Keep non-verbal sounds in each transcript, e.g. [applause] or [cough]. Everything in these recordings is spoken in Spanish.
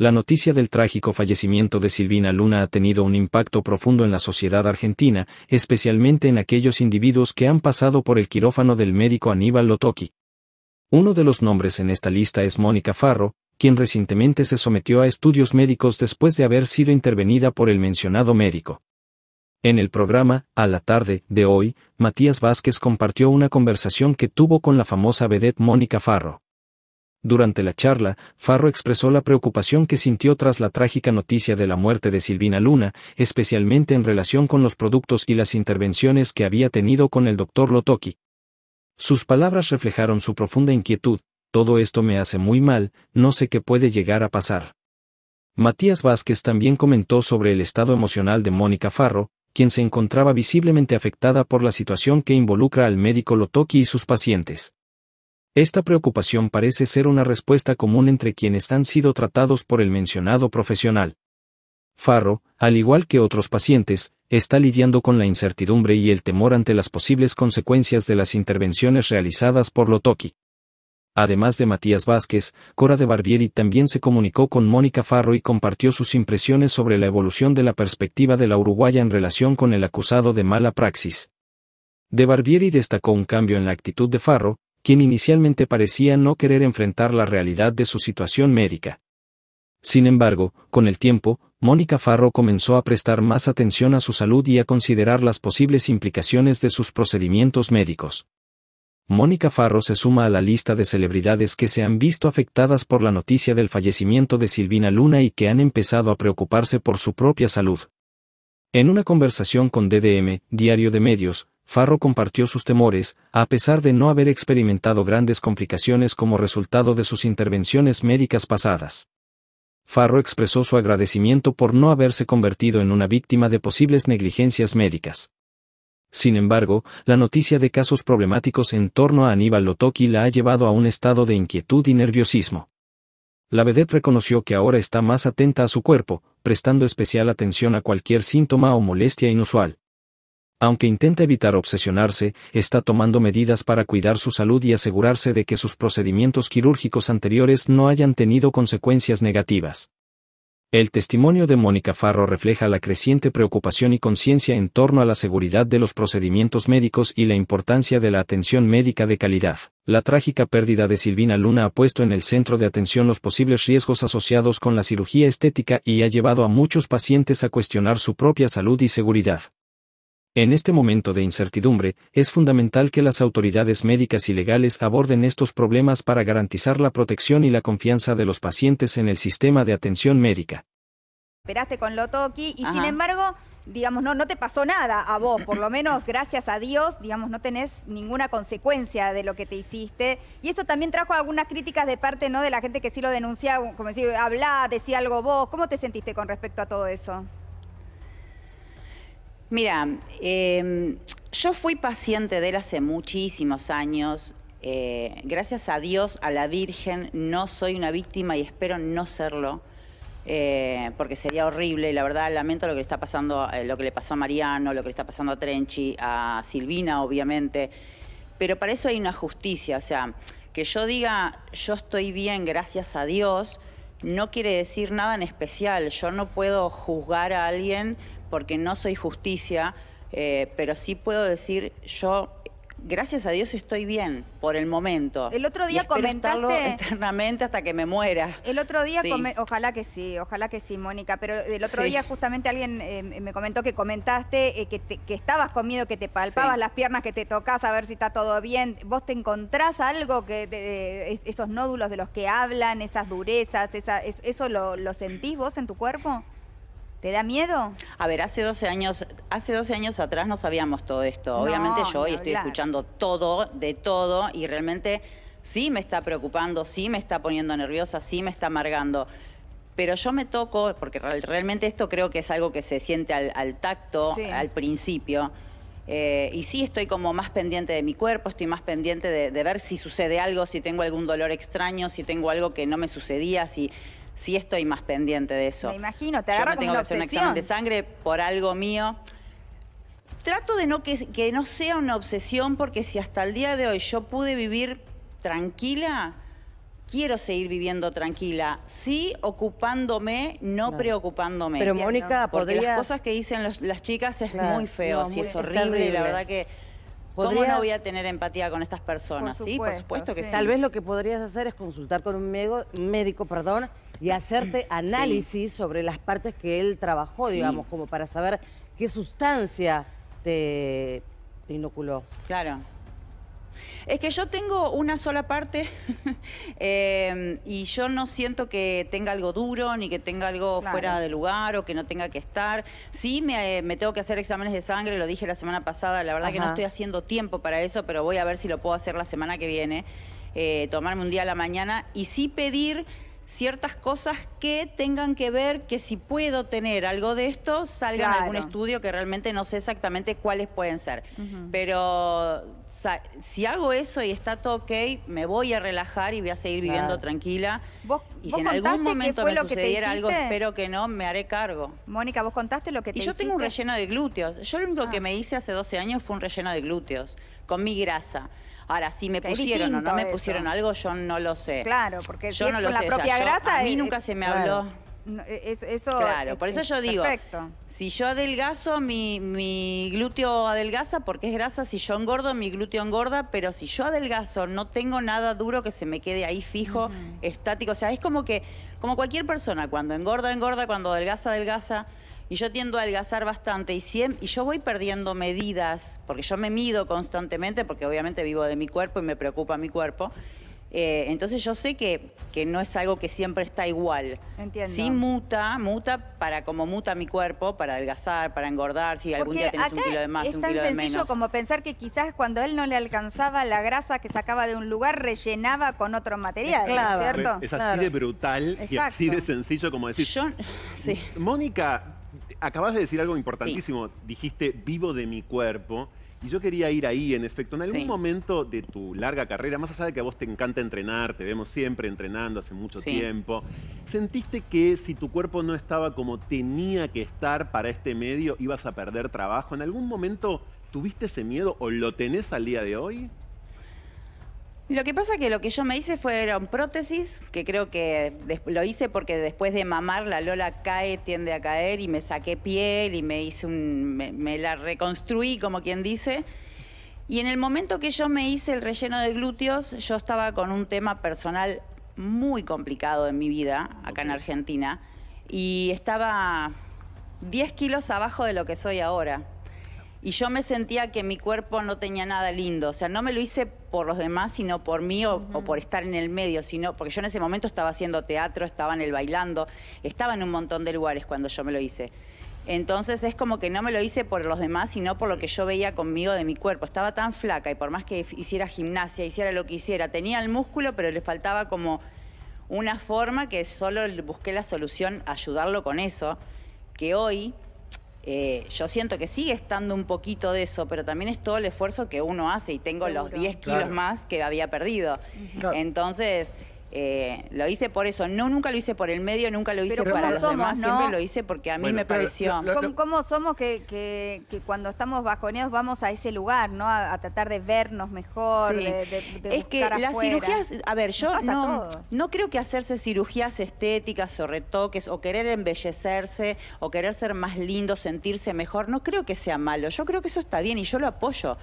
La noticia del trágico fallecimiento de Silvina Luna ha tenido un impacto profundo en la sociedad argentina, especialmente en aquellos individuos que han pasado por el quirófano del médico Aníbal Lotoki. Uno de los nombres en esta lista es Mónica Farro, quien recientemente se sometió a estudios médicos después de haber sido intervenida por el mencionado médico. En el programa, a la tarde, de hoy, Matías Vázquez compartió una conversación que tuvo con la famosa vedette Mónica Farro. Durante la charla, Farro expresó la preocupación que sintió tras la trágica noticia de la muerte de Silvina Luna, especialmente en relación con los productos y las intervenciones que había tenido con el doctor Lotoki. Sus palabras reflejaron su profunda inquietud, todo esto me hace muy mal, no sé qué puede llegar a pasar. Matías Vázquez también comentó sobre el estado emocional de Mónica Farro, quien se encontraba visiblemente afectada por la situación que involucra al médico Lotoki y sus pacientes. Esta preocupación parece ser una respuesta común entre quienes han sido tratados por el mencionado profesional. Farro, al igual que otros pacientes, está lidiando con la incertidumbre y el temor ante las posibles consecuencias de las intervenciones realizadas por Lotoki. Además de Matías Vázquez, Cora de Barbieri también se comunicó con Mónica Farro y compartió sus impresiones sobre la evolución de la perspectiva de la uruguaya en relación con el acusado de mala praxis. De Barbieri destacó un cambio en la actitud de Farro, quien inicialmente parecía no querer enfrentar la realidad de su situación médica. Sin embargo, con el tiempo, Mónica Farro comenzó a prestar más atención a su salud y a considerar las posibles implicaciones de sus procedimientos médicos. Mónica Farro se suma a la lista de celebridades que se han visto afectadas por la noticia del fallecimiento de Silvina Luna y que han empezado a preocuparse por su propia salud. En una conversación con DDM, Diario de Medios, Farro compartió sus temores, a pesar de no haber experimentado grandes complicaciones como resultado de sus intervenciones médicas pasadas. Farro expresó su agradecimiento por no haberse convertido en una víctima de posibles negligencias médicas. Sin embargo, la noticia de casos problemáticos en torno a Aníbal Lotoki la ha llevado a un estado de inquietud y nerviosismo. La vedette reconoció que ahora está más atenta a su cuerpo, prestando especial atención a cualquier síntoma o molestia inusual. Aunque intenta evitar obsesionarse, está tomando medidas para cuidar su salud y asegurarse de que sus procedimientos quirúrgicos anteriores no hayan tenido consecuencias negativas. El testimonio de Mónica Farro refleja la creciente preocupación y conciencia en torno a la seguridad de los procedimientos médicos y la importancia de la atención médica de calidad. La trágica pérdida de Silvina Luna ha puesto en el centro de atención los posibles riesgos asociados con la cirugía estética y ha llevado a muchos pacientes a cuestionar su propia salud y seguridad. En este momento de incertidumbre, es fundamental que las autoridades médicas y legales aborden estos problemas para garantizar la protección y la confianza de los pacientes en el sistema de atención médica. Esperaste con Lotoki y sin embargo, digamos, no, no te pasó nada a vos, por lo menos gracias a Dios, digamos, no tenés ninguna consecuencia de lo que te hiciste. Y esto también trajo algunas críticas de parte ¿no? de la gente que sí lo denunciaba, como decir, hablá, decía algo vos. ¿Cómo te sentiste con respecto a todo eso? Mira, em, yo fui paciente de él hace muchísimos años. Eh, gracias a Dios, a la Virgen, no soy una víctima y espero no serlo, eh, porque sería horrible. La verdad, lamento lo que le está pasando, eh, lo que le pasó a Mariano, lo que le está pasando a Trenchi, a Silvina, obviamente. Pero para eso hay una justicia, o sea, que yo diga, yo estoy bien, gracias a Dios, no quiere decir nada en especial. Yo no puedo juzgar a alguien porque no soy justicia, eh, pero sí puedo decir, yo gracias a Dios estoy bien por el momento. El otro día y comentaste [laughs] eternamente hasta que me muera. El otro día, ojalá que sí, ojalá que sí, Mónica. Pero el otro día justamente alguien eh, me comentó que comentaste eh, que, que, estabas con miedo, que te palpabas las piernas, que te tocas a ver si está todo bien. ¿Vos te encontrás algo que de, esos nódulos de los que hablan, esas durezas, eso lo, lo sentís vos en tu cuerpo? ¿Te da miedo? A ver, hace 12 años, hace 12 años atrás no sabíamos todo esto. Obviamente yo hoy estoy escuchando todo, de todo, y realmente sí me está preocupando, sí me está poniendo nerviosa, sí me está amargando. Pero yo me toco, porque realmente esto creo que es algo que se siente al, tacto, al principio. Eh, y sí estoy como más pendiente de mi cuerpo, estoy más pendiente de ver si sucede algo, si tengo algún dolor extraño, si tengo algo que no me sucedía, si ...si estoy más pendiente de eso. Me imagino, te tengo que hacer un examen de sangre por algo mío. Trato de no que, no sea una obsesión porque si hasta el día de hoy yo pude vivir tranquila, quiero seguir viviendo tranquila, sí ocupándome, no, preocupándome. Pero Mónica, porque las cosas que dicen las chicas es muy feo, es horrible, la verdad que ¿Cómo no voy a tener empatía con estas personas? sí, por supuesto que Tal vez lo que podrías hacer es consultar con un médico, médico perdón, y hacerte análisis sobre las partes que él trabajó, digamos, como para saber qué sustancia te, inoculó. Claro. Es que yo tengo una sola parte [laughs] em, y yo no siento que tenga algo duro ni que tenga algo fuera de lugar o que no tenga que estar. Sí, eh, me, tengo que hacer exámenes de sangre, lo dije la semana pasada, la verdad que no estoy haciendo tiempo para eso, pero voy a ver si lo puedo hacer la semana que viene, eh, tomarme un día a la mañana y sí pedir ciertas cosas que tengan que ver que si puedo tener algo de esto, salga en algún estudio que realmente no sé exactamente cuáles pueden ser. Pero si hago eso y está todo ok, me voy a relajar y voy a seguir viviendo tranquila. y si en algún momento me sucediera algo, espero que no, me haré cargo. Mónica, vos contaste lo que te Y yo tengo un relleno de glúteos. Yo lo único que ah. me hice hace 12 años fue un relleno de glúteos, con mi grasa. Ahora, si me pusieron o no me pusieron algo, yo no lo sé. Claro, porque yo no es con la propia grasa... Yo, a mí nunca se me habló... E, eso, claro, por eso yo digo, si yo adelgazo, mi, glúteo adelgaza porque es grasa, si yo engordo, mi glúteo engorda, pero si yo adelgazo, no tengo nada duro que se me quede ahí fijo, estático, o sea, es como que, como cualquier persona, cuando engorda, engorda, cuando adelgaza, adelgaza y yo tiendo a adelgazar bastante y, y yo voy perdiendo medidas, porque yo me mido constantemente, porque obviamente vivo de mi cuerpo y me preocupa mi cuerpo. Eh, entonces yo sé que, que, no es algo que siempre está igual. Entiendo. Sí muta, muta para como muta mi cuerpo, para adelgazar, para engordar, si algún día tenés un kilo de más, un kilo de menos. Es tan sencillo como pensar que quizás cuando él no le alcanzaba la grasa que sacaba de un lugar, rellenaba con otro material, ¿cierto? Es así de brutal y así de sencillo como decir. Yo, sí. Mónica acabas de decir algo importantísimo. Dijiste, vivo de mi cuerpo. Y yo quería ir ahí, en efecto. En algún momento de tu larga carrera, más allá de que a vos te encanta entrenar, te vemos siempre entrenando hace mucho tiempo, ¿sentiste que si tu cuerpo no estaba como tenía que estar para este medio, ibas a perder trabajo? ¿En algún momento tuviste ese miedo o lo tenés al día de hoy? Lo que pasa es que lo que yo me hice fueron prótesis, que creo que lo hice porque después de mamar la Lola cae, tiende a caer y me saqué piel y me hice un, me, la reconstruí como quien dice. Y en el momento que yo me hice el relleno de glúteos, yo estaba con un tema personal muy complicado en mi vida acá en Argentina y estaba 10 kilos abajo de lo que soy ahora y yo me sentía que mi cuerpo no tenía nada lindo. O sea, no me lo hice por los demás, sino por mí o, por estar en el medio, sino porque yo en ese momento estaba haciendo teatro, estaba en el bailando, estaba en un montón de lugares cuando yo me lo hice. Entonces es como que no me lo hice por los demás, sino por lo que yo veía conmigo de mi cuerpo. Estaba tan flaca y por más que hiciera gimnasia, hiciera lo que hiciera, tenía el músculo, pero le faltaba como una forma que solo busqué la solución, ayudarlo con eso, que hoy eh, yo siento que sigue estando un poquito de eso, pero también es todo el esfuerzo que uno hace y tengo los 10 kilos más que había perdido. Entonces, eh, lo hice por eso, no nunca lo hice por el medio, nunca lo hice para los demás, siempre lo hice porque a mí me pareció. como ¿Cómo, somos que, que, cuando estamos bajoneados vamos a ese lugar, ¿no? A, tratar de vernos mejor, de, Es que las cirugías, a ver, yo no, no creo que hacerse cirugías estéticas o retoques o querer embellecerse o querer ser más lindo, sentirse mejor, no creo que sea malo, yo creo que eso está bien y yo lo apoyo.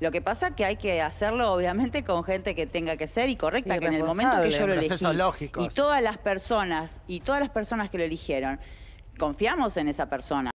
Lo que pasa es que hay que hacerlo, obviamente, con gente que tenga que ser y correcta, que en el momento que yo lo elegí. Y todas las personas, y todas las personas que lo eligieron, confiamos en esa persona.